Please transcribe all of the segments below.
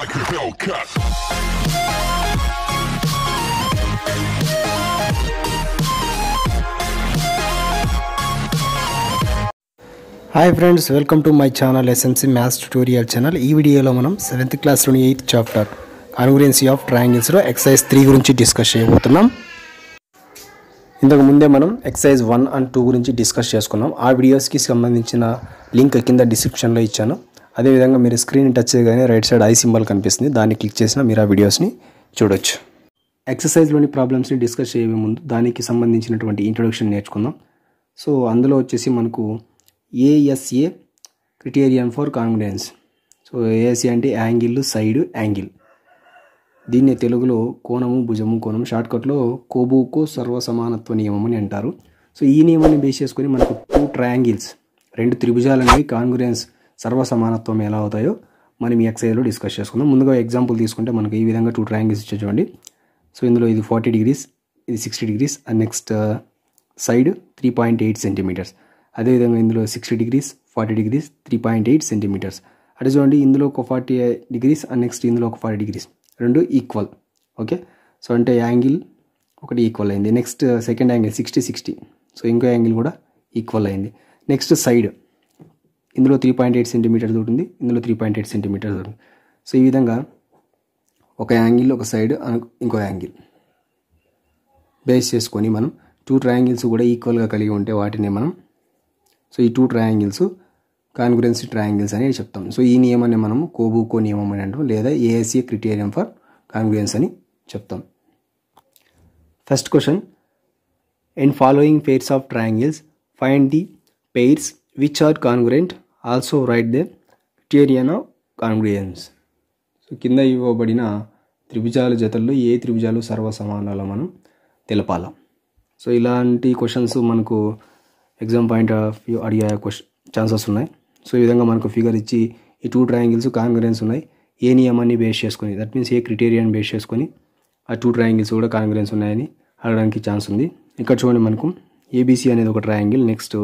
Like a bell cut. Hi friends welcome to my channel SMC maths tutorial channel ఈ వీడియోలో మనం seventh క్లాస్లోని eighth chapter congruency of ట్రయాంగిల్స్లో exercise three గురించి discuss చేయబోతున్నాం ఇంతకు ముందే మనం ఎక్సైజ్ వన్ అండ్ టూ గురించి డిస్కస్ చేసుకున్నాం ఆ వీడియోస్కి సంబంధించిన లింక్ కింద డిస్క్రిప్షన్లో ఇచ్చాను అదేవిధంగా మీరు స్క్రీన్ టచ్ చేయగానే రైట్ సైడ్ ఐ సింబల్ కనిపిస్తుంది దాన్ని క్లిక్ చేసినా మీరు ఆ వీడియోస్ని చూడొచ్చు ఎక్సర్సైజ్లోని ప్రాబ్లమ్స్ని డిస్కస్ చేయే ముందు దానికి సంబంధించినటువంటి ఇంట్రొడక్షన్ నేర్చుకుందాం సో అందులో వచ్చేసి మనకు ASA criterion for confidence so ASA అంటే యాంగిల్ సైడ్ యాంగిల్ దీన్ని తెలుగులో కోణము భుజము కోణం షార్ట్కట్లో కోబూకు సర్వసమానత్వ నియమం అని అంటారు సో ఈ నియమాన్ని బేస్ చేసుకొని మనకు టూ ట్రయాంగిల్స్ రెండు త్రిభుజాలనేవి కాన్గురెన్స్ సర్వ సమానత్వం ఎలా అవుతాయో మనం ఈ ఎక్సైజ్లో డిస్కస్ చేసుకుందాం ముందుగా ఎగ్జాంపుల్ తీసుకుంటే మనకు ఈ విధంగా టూ ట్రయాంగిల్స్ ఇచ్చే చూడండి సో ఇందులో ఇది ఫార్టీ డిగ్రీస్ ఇది sixty degrees and next side three point eight centimeters అదేవిధంగా ఇందులో sixty degrees forty degrees three point eight centimeters అటు చూడండి ఇందులో ఒక ఫార్టీ డిగ్రీస్ అండ్ నెక్స్ట్ ఇందులో ఒక ఫార్టీ డిగ్రీస్ రెండు ఈక్వల్ ఓకే సో అంటే యాంగిల్ ఒకటి ఈక్వల్ అయింది next second angle sixty sixty so ఇంకో యాంగిల్ కూడా ఈక్వల్ అయింది నెక్స్ట్ సైడ్ ఇందులో త్రీ పాయింట్ ఎయిట్ సెంటీమీటర్స్ ఉంటుంది ఇందులో త్రీ పాయింట్ ఎయిట్ సెంటీమీటర్స్ ఉంటుంది సో ఈ విధంగా ఒక యాంగిల్ ఒక సైడ్ ఇంకో యాంగిల్ బేస్ చేసుకొని మనం టూ ట్రయాంగిల్స్ కూడా ఈక్వల్గా కలిగి ఉంటే వాటిని మనం సో ఈ టూ ట్రయాంగిల్స్ కాన్గ్రెన్సీ ట్రయాంగిల్స్ అనేది చెప్తాం సో ఈ నియమాన్ని మనం కోబుకో నియమం అని అంటాం లేదా ఏఎస్ఏ క్రిటేరియం ఫర్ కాన్గ్రెన్స్ అని చెప్తాం first question in following pairs of triangles find the pairs which are congruent also write the criterion of congruence so కింద ఇవ్వబడిన త్రిభుజాల జతల్లో ఏ త్రిభుజాలు సర్వసమానాల మనం తెలపాల సో ఇలాంటి క్వశ్చన్స్ మనకు ఎగ్జామ్ పాయింట్ ఆఫ్ వ్యూ అడిగే క్వశ్చన్ ఛాన్సెస్ ఉన్నాయి సో ఈ విధంగా మనకు ఫిగర్ ఇచ్చి ఈ టూ ట్రయాంగిల్స్ కాంగ్రెన్స్ ఉన్నాయి ఏ నియమాన్ని బేస్ చేసుకొని దట్ మీన్స్ ఏ క్రిటేరియాని బేస్ చేసుకొని ఆ టూ ట్రయాంగిల్స్ కూడా కాంగ్రెన్స్ ఉన్నాయని అడగడానికి ఛాన్స్ ఉంది ఇక్కడ చూడండి మనకు ఏబీసీ అనేది ఒక ట్రయాంగిల్ నెక్స్ట్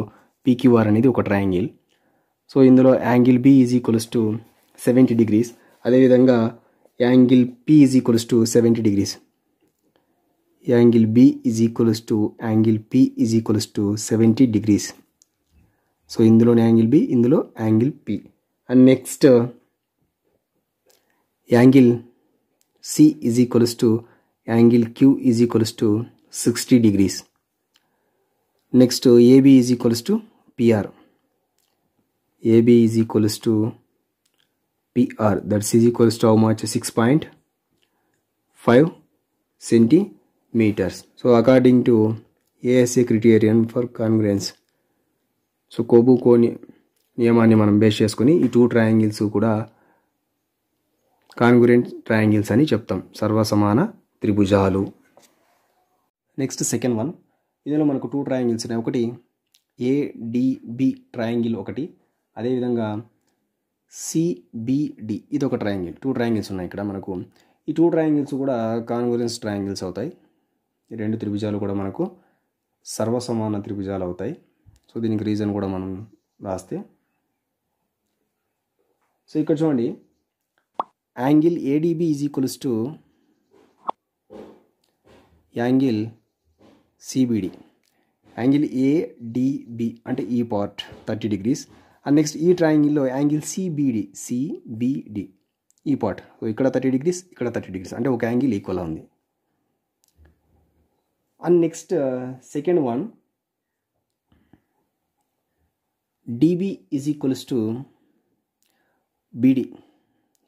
పీక్యూఆర్ అనేది ఒక ట్రయాంగిల్ సో ఇందులో angle B is equals to seventy degrees అదేవిధంగా angle P is equals to seventy degrees angle B is equals to angle P is equals to seventy degrees so ఇందులోని angle B ఇందులో angle P and next angle C is equals to angle Q is equals to sixty degrees next AB is equals to PR AB is equals to PR that's is equals to how much 6.5 centimeters so according to ASA criterion for congruence so కోబు కో నియమాన్ని మనం base చేసుకుని ఈ two triangles కూడా కాన్గురెంట్ triangles అని చెప్తాం సర్వసమాన త్రిభుజాలు నెక్స్ట్ సెకండ్ వన్ ఇందులో మనకు టూ ట్రయాంగిల్స్ ఉన్నాయి ఒకటి ఏడిబి ట్రయాంగిల్ ఒకటి అదేవిధంగా సిబిడి ఇది ఒక ట్రయాంగిల్ టూ ట్రయాంగిల్స్ ఉన్నాయి ఇక్కడ మనకు ఈ టూ ట్రయాంగిల్స్ కూడా కాన్వరెన్స్ ట్రయాంగిల్స్ అవుతాయి ఈ రెండు త్రిభుజాలు కూడా మనకు సర్వసమాన త్రిభుజాలు అవుతాయి సో దీనికి రీజన్ కూడా మనం రాస్తే సో ఇక్కడ చూడండి angle ADB is equals to angle CBD angle ADB అంటే ఈ part thirty degrees and next ఈ ట్రయాంగిల్లో యాంగిల్ సిబిడి సిబిడి ఈ పార్ట్ ఇక్కడ థర్టీ డిగ్రీస్ ఇక్కడ థర్టీ డిగ్రీస్ అంటే ఒక యాంగిల్ ఈక్వల్ ఉంది and next second one DB is equals to BD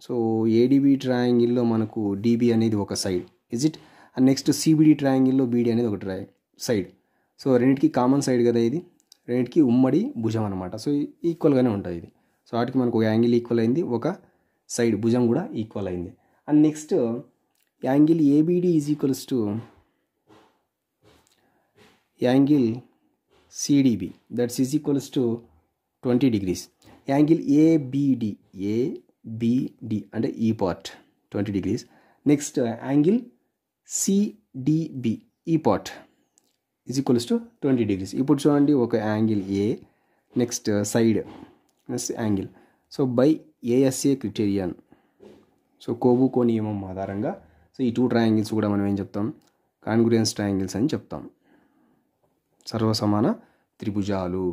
so ADB ట్రయాంగిల్లో మనకు డిబి అనేది ఒక side is it and next CBD ట్రయాంగిల్లో బీడి అనేది ఒక ట్రై సైడ్ సో రెండింటికి కామన్ సైడ్ కదా ఇది రేట్కి ఉమ్మడి భుజం అనమాట సో ఈక్వల్గానే ఉంటుంది ఇది సో వాటికి మనకు ఒక యాంగిల్ ఈక్వల్ అయింది ఒక సైడ్ భుజం కూడా ఈక్వల్ అయింది and next angle ABD is equals to angle CDB that's is equals to twenty degrees angle ABD ABD అంటే ఈ part twenty degrees next angle CDB ఈ part is equals to twenty degrees ఇప్పుడు చూడండి ఒక angle ఏ next side next angle so by ASA criterion so కోబు కో నియమం ఆధారంగా సో ఈ టూ ట్రయాంగిల్స్ కూడా మనం ఏం చెప్తాం కాన్గ్రియన్స్ ట్రయాంగిల్స్ అని చెప్తాం సర్వసమాన త్రిభుజాలు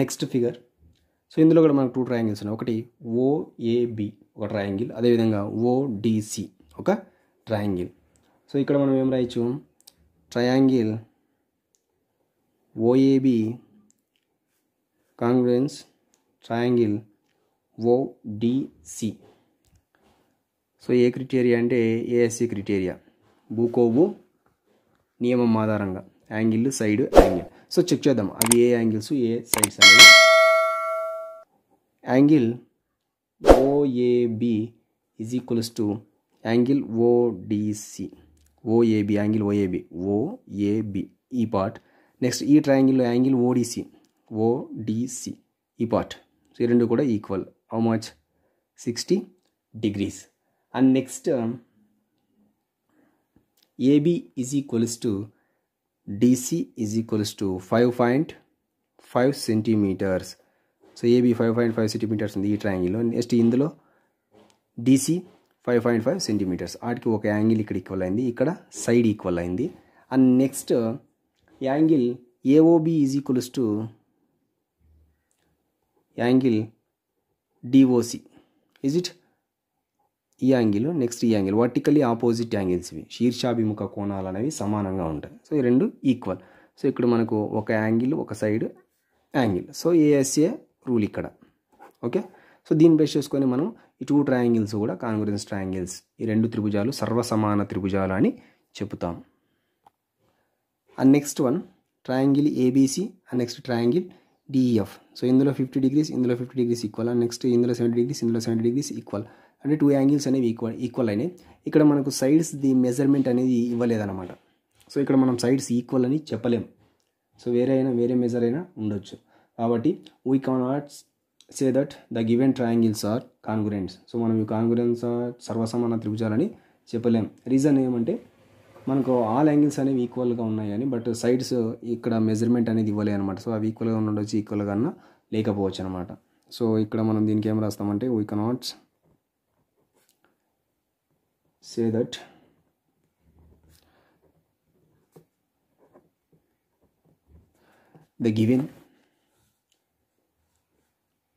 నెక్స్ట్ ఫిగర్ సో ఇందులో కూడా మనకు టూ ట్రయాంగిల్స్ ఉన్నాయి ఒకటి ఓఏబి ఒక ట్రయాంగిల్ అదేవిధంగా ఓడిసి ఒక ట్రయాంగిల్ సో ఇక్కడ మనం ఏం రాయచ్చు triangle OAB congruence triangle ODC so ఏ క్రిటేరియా అంటే ఏఎస్సి క్రిటేరియా భూకోబు నియమం ఆధారంగా angle side angle so check చేద్దాం అవి ఏ యాంగిల్స్ ఏ సైడ్స్ అనేవి angle OAB is equals to angle ODC OAB angle OAB OAB ఈ పార్ట్ నెక్స్ట్ ఈ ట్రయాంగిల్లో యాంగిల్ ఓడిసి ఓడిసి ఈ పార్ట్ సో ఈ రెండు కూడా equal how much sixty degrees and next AB is equals to DC is equals to five point five centimeters so AB five point five centimeters ఉంది ఈ ట్రయాంగిల్లో next ఇందులో DC five point five centimeters వాటికి ఒక angle ఇక్కడ equal అయింది ఇక్కడ side equal అయింది and next angle AOB is equals to angle DOC is it ఈ యాంగిల్ నెక్స్ట్ ఈ యాంగిల్ వర్టికలీ ఆపోజిట్ యాంగిల్స్ ఇవి శీర్షాభిముఖ కోణాలు అనేవి సమానంగా ఉంటాయి సో ఈ రెండు ఈక్వల్ సో ఇక్కడ మనకు ఒక యాంగిల్ ఒక side angle so ASA rule ఇక్కడ ఓకే సో దీన్ని బేస్ చేసుకొని మనం ఈ టూ ట్రయాంగిల్స్ కూడా కాన్గ్రెన్స్ ట్రయాంగిల్స్ ఈ రెండు త్రిభుజాలు సర్వసమాన త్రిభుజాలు అని చెబుతాం and next one triangle ABC and next triangle DEF so ఇందులో ఫిఫ్టీ డిగ్రీస్ ఇందులో fifty degrees equal and next ఇందులో సెవెంటీ డిగ్రీస్ ఇందులో సెవెంటీ డిగ్రీస్ ఈక్వల్ అంటే టూ యాంగిల్స్ అనేవి ఈక్వల్ ఈక్వల్ అయినాయి ఇక్కడ మనకు సైడ్స్ ది మెజర్మెంట్ అనేది ఇవ్వలేదన్నమాట సో ఇక్కడ మనం సైడ్స్ ఈక్వల్ అని చెప్పలేం సో వేరే అయినా వేరే మెజర్ అయినా ఉండొచ్చు కాబట్టి we can not say that the given triangles are congruence so మనం ఈ ఆర్ సర్వసమాన త్రిభుజాలని చెప్పలేం రీజన్ ఏమంటే మనకు ఆల్ యాంగిల్స్ అనేవి ఈక్వల్గా ఉన్నాయని బట్ సైడ్స్ ఇక్కడ మెజర్మెంట్ అనేది ఇవ్వలే అనమాట సో అవి ఈక్వల్గా ఉండొచ్చు ఈక్వల్గా అన్న లేకపోవచ్చు అనమాట సో ఇక్కడ మనం దీనికి ఏం రాస్తామంటే we cannot say that the given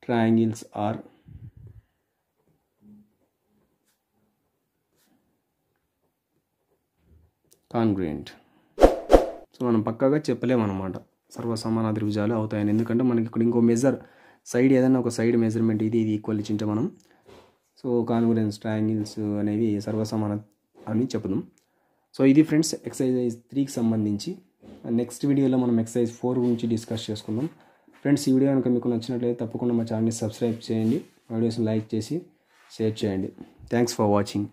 triangles are congruent so మనం పక్కాగా చెప్పలేమన్నమాట సర్వసమాన త్రిభుజాలు అవుతాయని ఎందుకంటే మనకి ఇక్కడ ఇంకో మెజర్ సైడ్ ఏదైనా ఒక సైడ్ మెజర్మెంట్ ఇది ఇది ఈక్వల్ ఇచ్చింటే మనం సో కాన్గ్రెన్స్ ట్రయాంగిల్స్ అనేవి సర్వసమాన అని చెప్దాం సో ఇది ఫ్రెండ్స్ ఎక్సర్సైజ్ త్రీకి సంబంధించి నెక్స్ట్ వీడియోలో మనం ఎక్సర్సైజ్ ఫోర్ గురించి డిస్కస్ చేసుకుందాం ఫ్రెండ్స్ ఈ వీడియో కనుక మీకు నచ్చినట్లయితే తప్పకుండా మా ఛానల్ని సబ్స్క్రైబ్ చేయండి వీడియోస్ని లైక్ చేసి షేర్ చేయండి థ్యాంక్స్ ఫర్ వాచింగ్